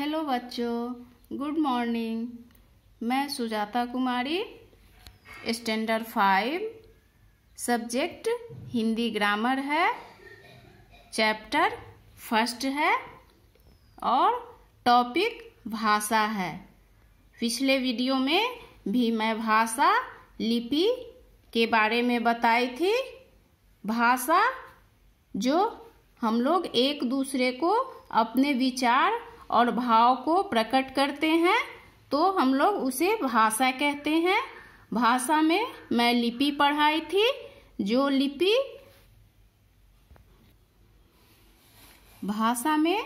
hello बच्चों good morning मैं Sujata Kumari standard five subject Hindi grammar है चैप्टर फर्स्ट है और टॉपिक भाषा है पिछले वीडियो में भी मैं भाषा लिपि के बारे में बताई थी भाषा जो हम लोग एक दूसरे को अपने विचार और भाव को प्रकट करते हैं तो हम लोग उसे भाषा कहते हैं भाषा में मैं लिपि पढ़ाई थी जो लिपि भाषा में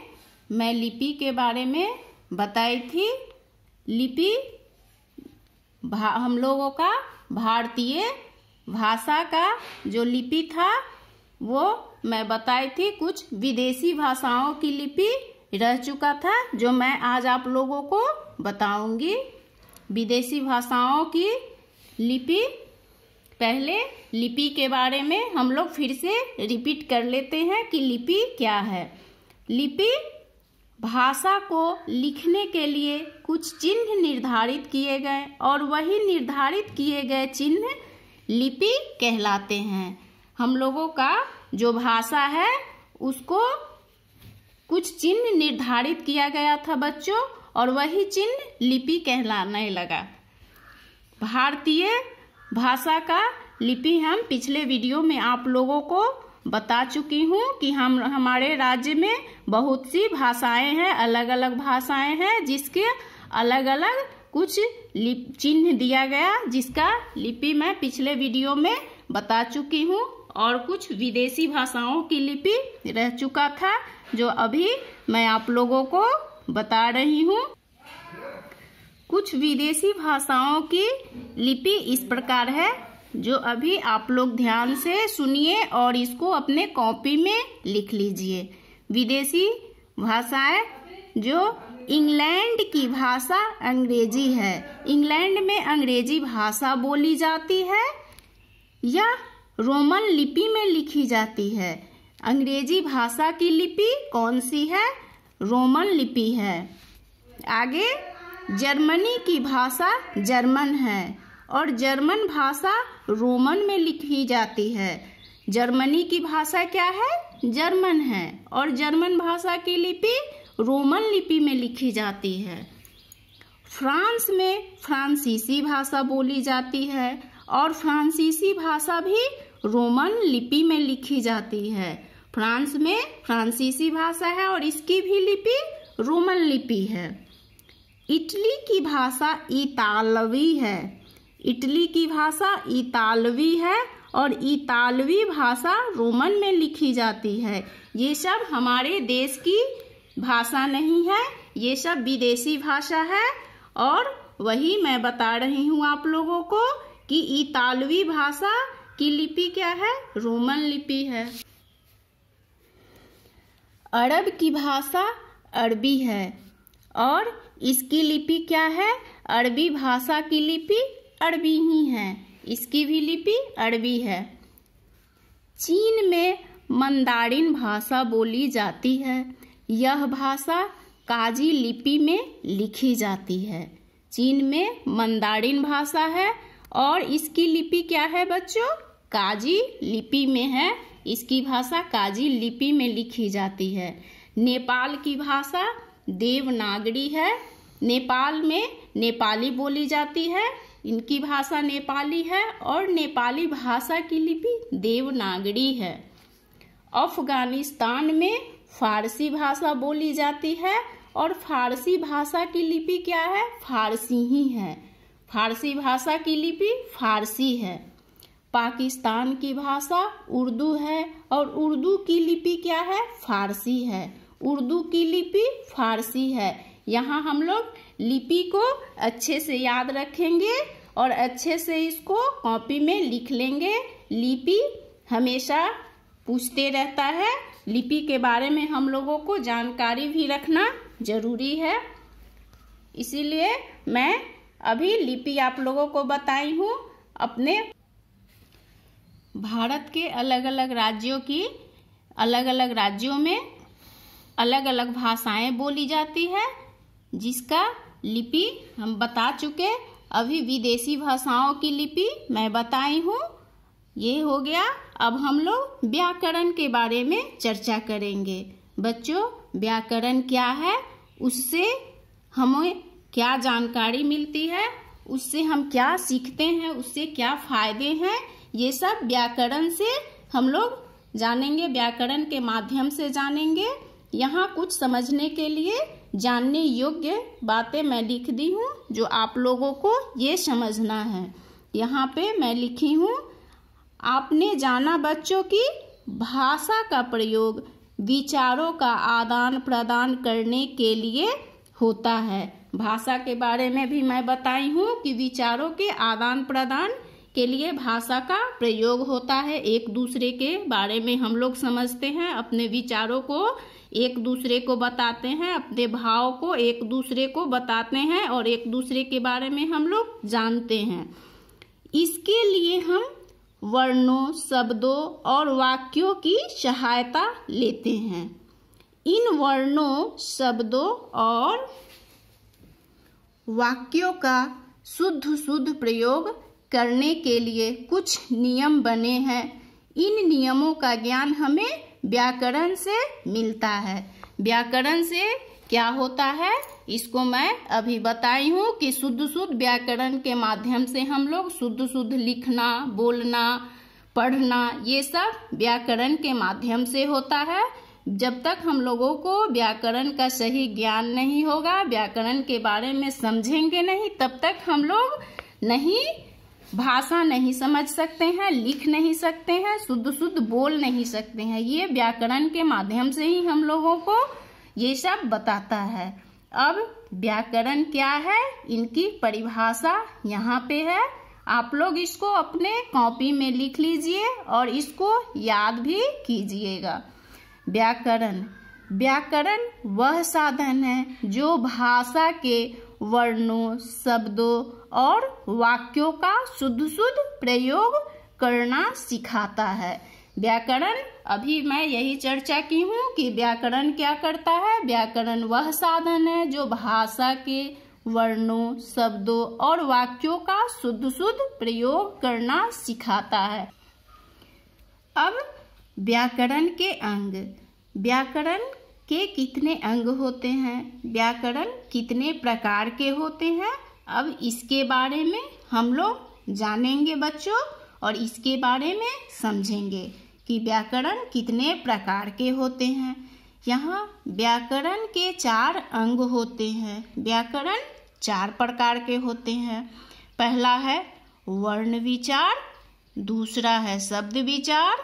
मैं लिपि के बारे में बताई थी लिपि हम लोगों का भारतीय भाषा का जो लिपि था वो मैं बताई थी कुछ विदेशी भाषाओं की लिपि रह चुका था जो मैं आज आप लोगों को बताऊंगी विदेशी भाषाओं की लिपि पहले लिपि के बारे में हम लोग फिर से रिपीट कर लेते हैं कि लिपि क्या है लिपि भाषा को लिखने के लिए कुछ चिन्ह निर्धारित किए गए और वही निर्धारित किए गए चिन्ह लिपि कहलाते हैं हम लोगों का जो भाषा है उसको कुछ चिन्ह निर्धारित किया गया था बच्चों और वही चिन्ह लिपि कहलाने लगा भारतीय भाषा का लिपि हम पिछले वीडियो में आप लोगों को बता चुकी हूँ कि हम हमारे राज्य में बहुत सी भाषाएं हैं अलग अलग भाषाएं हैं जिसके अलग अलग कुछ चिन्ह दिया गया जिसका लिपि मैं पिछले वीडियो में बता चुकी हूँ और कुछ विदेशी भाषाओं की लिपि रह चुका था जो अभी मैं आप लोगों को बता रही हूँ कुछ विदेशी भाषाओं की लिपि इस प्रकार है जो अभी आप लोग ध्यान से सुनिए और इसको अपने कॉपी में लिख लीजिए विदेशी भाषाएं जो इंग्लैंड की भाषा अंग्रेजी है इंग्लैंड में अंग्रेजी भाषा बोली जाती है या रोमन लिपि में लिखी जाती है अंग्रेजी भाषा की लिपि कौन सी है रोमन लिपि है आगे जर्मनी की भाषा जर्मन है और जर्मन भाषा रोमन में लिखी जाती है जर्मनी की भाषा क्या है जर्मन है और जर्मन भाषा की लिपि रोमन लिपि में लिखी जाती है फ्रांस में फ्रांसीसी भाषा बोली जाती है और फ्रांसीसी भाषा भी रोमन लिपि में लिखी जाती है फ्रांस में फ्रांसीसी भाषा है और इसकी भी लिपि रोमन लिपि है इटली की भाषा इतालवी है इटली की भाषा इतालवी है और इतालवी भाषा रोमन में लिखी जाती है ये सब हमारे देश की भाषा नहीं है ये सब विदेशी भाषा है और वही मैं बता रही हूँ आप लोगों को कि इतालवी भाषा की लिपि क्या है रोमन लिपि है अरब की भाषा अरबी है और इसकी लिपि क्या है अरबी भाषा की लिपि अरबी ही है इसकी भी लिपि अरबी है चीन में मंदारिन भाषा बोली जाती है यह भाषा काजी लिपि में लिखी जाती है चीन में मंदारिन भाषा है और इसकी लिपि क्या है बच्चों काजी लिपि में है इसकी भाषा काजी लिपि में लिखी जाती है नेपाल की भाषा देवनागरी है नेपाल में नेपाली बोली जाती है इनकी भाषा नेपाली है और नेपाली भाषा की लिपि देवनागरी है अफगानिस्तान में फारसी भाषा बोली जाती है और फारसी भाषा की लिपि क्या है फारसी ही है फारसी भाषा की लिपि फारसी है पाकिस्तान की भाषा उर्दू है और उर्दू की लिपि क्या है फारसी है उर्दू की लिपि फारसी है यहाँ हम लोग लिपि को अच्छे से याद रखेंगे और अच्छे से इसको कॉपी में लिख लेंगे लिपि हमेशा पूछते रहता है लिपि के बारे में हम लोगों को जानकारी भी रखना जरूरी है इसीलिए मैं अभी लिपि आप लोगों को बताई हूँ अपने भारत के अलग अलग राज्यों की अलग अलग राज्यों में अलग अलग भाषाएं बोली जाती है जिसका लिपि हम बता चुके अभी विदेशी भाषाओं की लिपि मैं बताई हूँ ये हो गया अब हम लोग व्याकरण के बारे में चर्चा करेंगे बच्चों व्याकरण क्या है उससे हमें क्या जानकारी मिलती है उससे हम क्या सीखते हैं उससे क्या फायदे हैं ये सब व्याकरण से हम लोग जानेंगे व्याकरण के माध्यम से जानेंगे यहाँ कुछ समझने के लिए जानने योग्य बातें मैं लिख दी हूँ जो आप लोगों को ये समझना है यहाँ पे मैं लिखी हूँ आपने जाना बच्चों की भाषा का प्रयोग विचारों का आदान प्रदान करने के लिए होता है भाषा के बारे में भी मैं बताई हूँ कि विचारों के आदान प्रदान के लिए भाषा का प्रयोग होता है एक दूसरे के बारे में हम लोग समझते हैं अपने विचारों को एक दूसरे को बताते हैं अपने भाव को एक दूसरे को बताते हैं और एक दूसरे के बारे में हम लोग जानते हैं इसके लिए हम वर्णों शब्दों और वाक्यों की सहायता लेते हैं इन वर्णों शब्दों और वाक्यों का शुद्ध शुद्ध प्रयोग करने के लिए कुछ नियम बने हैं इन नियमों का ज्ञान हमें व्याकरण से मिलता है व्याकरण से क्या होता है इसको मैं अभी बताई हूँ कि शुद्ध शुद्ध व्याकरण के माध्यम से हम लोग शुद्ध शुद्ध लिखना बोलना पढ़ना ये सब व्याकरण के माध्यम से होता है जब तक हम लोगों को व्याकरण का सही ज्ञान नहीं होगा व्याकरण के बारे में समझेंगे नहीं तब तक हम लोग नहीं भाषा नहीं समझ सकते हैं लिख नहीं सकते हैं शुद्ध शुद्ध बोल नहीं सकते हैं ये व्याकरण के माध्यम से ही हम लोगों को ये सब बताता है अब व्याकरण क्या है इनकी परिभाषा यहाँ पे है आप लोग इसको अपने कॉपी में लिख लीजिए और इसको याद भी कीजिएगा व्याकरण व्याकरण वह साधन है जो भाषा के वर्णों शब्दों और वाक्यों का शुद्ध शुद्ध प्रयोग करना सिखाता है व्याकरण अभी मैं यही चर्चा की हूँ कि व्याकरण क्या करता है व्याकरण वह साधन है जो भाषा के वर्णों शब्दों और वाक्यों का शुद्ध शुद्ध प्रयोग करना सिखाता है अब व्याकरण के अंग व्याकरण के कितने अंग होते हैं व्याकरण कितने प्रकार के होते हैं अब इसके बारे में हम लोग जानेंगे बच्चों और इसके बारे में समझेंगे कि व्याकरण कितने प्रकार के होते हैं यहाँ व्याकरण के चार अंग होते हैं व्याकरण चार प्रकार के होते हैं पहला है वर्ण विचार दूसरा है शब्द विचार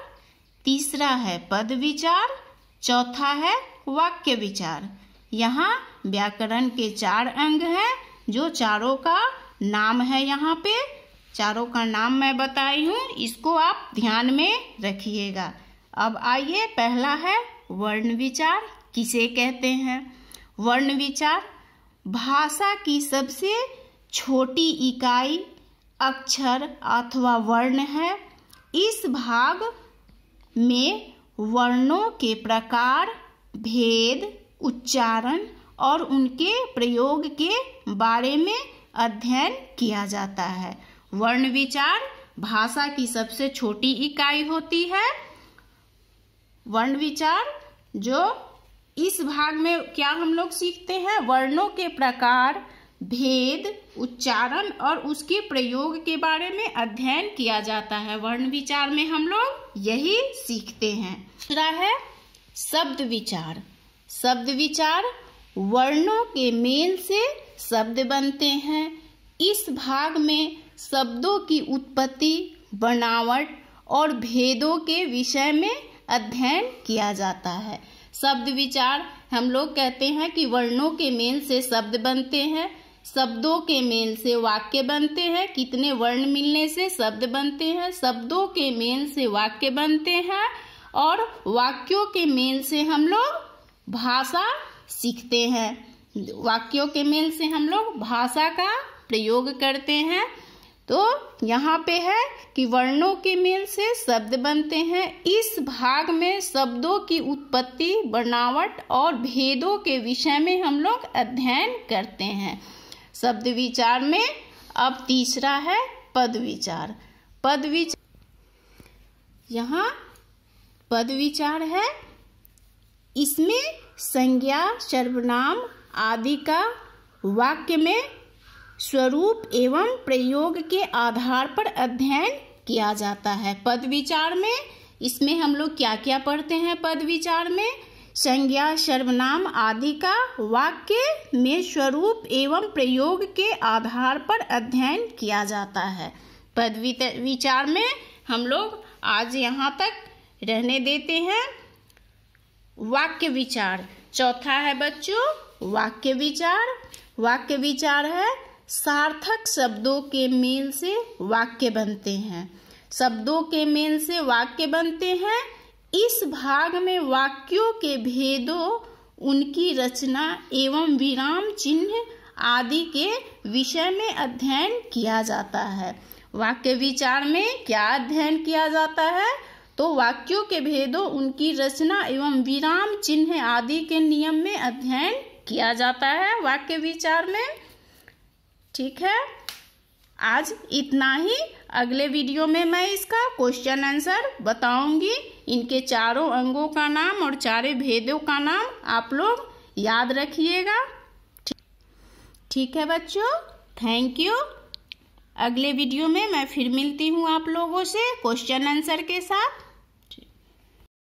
तीसरा है पद विचार चौथा है वाक्य विचार यहाँ व्याकरण के चार अंग हैं जो चारों का नाम है यहाँ पे चारों का नाम मैं बताई हूँ इसको आप ध्यान में रखिएगा अब आइए पहला है वर्ण विचार किसे कहते हैं वर्ण विचार भाषा की सबसे छोटी इकाई अक्षर अथवा वर्ण है इस भाग में वर्णों के प्रकार भेद उच्चारण और उनके प्रयोग के बारे में अध्ययन किया जाता है वर्ण विचार भाषा की सबसे छोटी इकाई होती है वर्ण विचार जो इस भाग में क्या हम लोग सीखते हैं वर्णों के प्रकार भेद उच्चारण और उसके प्रयोग के बारे में अध्ययन किया जाता है वर्ण विचार में हम लोग यही सीखते हैं दूसरा है शब्द विचार शब्द विचार वर्णों के मेल से शब्द बनते हैं इस भाग में शब्दों की उत्पत्ति बनावट और भेदों के विषय में अध्ययन किया जाता है शब्द विचार हम लोग कहते हैं कि वर्णों के मेल से शब्द बनते हैं शब्दों के मेल से वाक्य बनते हैं कितने वर्ण मिलने से शब्द बनते हैं शब्दों के मेल से वाक्य बनते हैं और वाक्यों के मेल से हम लोग भाषा सीखते हैं वाक्यों के मेल से हम लोग भाषा का प्रयोग करते हैं तो यहाँ पे है कि वर्णों के मेल से शब्द बनते हैं इस भाग में शब्दों की उत्पत्ति बनावट और भेदों के विषय में हम लोग अध्ययन करते हैं शब्द विचार में अब तीसरा है पद विचार पद विचार यहाँ पद विचार है इसमें संज्ञा सर्वनाम आदि का वाक्य में स्वरूप एवं प्रयोग के आधार पर अध्ययन किया जाता है पद विचार में इसमें हम लोग क्या क्या पढ़ते हैं पद विचार में संज्ञा सर्वनाम आदि का वाक्य में स्वरूप एवं प्रयोग के आधार पर अध्ययन किया जाता है पद विचार में हम लोग आज यहाँ तक रहने देते हैं वाक्य विचार चौथा है बच्चों वाक्य विचार वाक्य विचार है सार्थक शब्दों के मेल से वाक्य बनते हैं शब्दों के मेल से वाक्य बनते हैं इस भाग में वाक्यों के भेदों उनकी रचना एवं विराम चिन्ह आदि के विषय में अध्ययन किया जाता है वाक्य विचार में क्या अध्ययन किया जाता है तो वाक्यों के भेदों उनकी रचना एवं विराम चिन्ह आदि के नियम में अध्ययन किया जाता है वाक्य विचार में ठीक है आज इतना ही अगले वीडियो में मैं इसका क्वेश्चन आंसर बताऊंगी इनके चारों अंगों का नाम और चारे भेदों का नाम आप लोग याद रखिएगा ठीक है बच्चों थैंक यू अगले वीडियो में मैं फिर मिलती हूँ आप लोगों से क्वेश्चन आंसर के साथ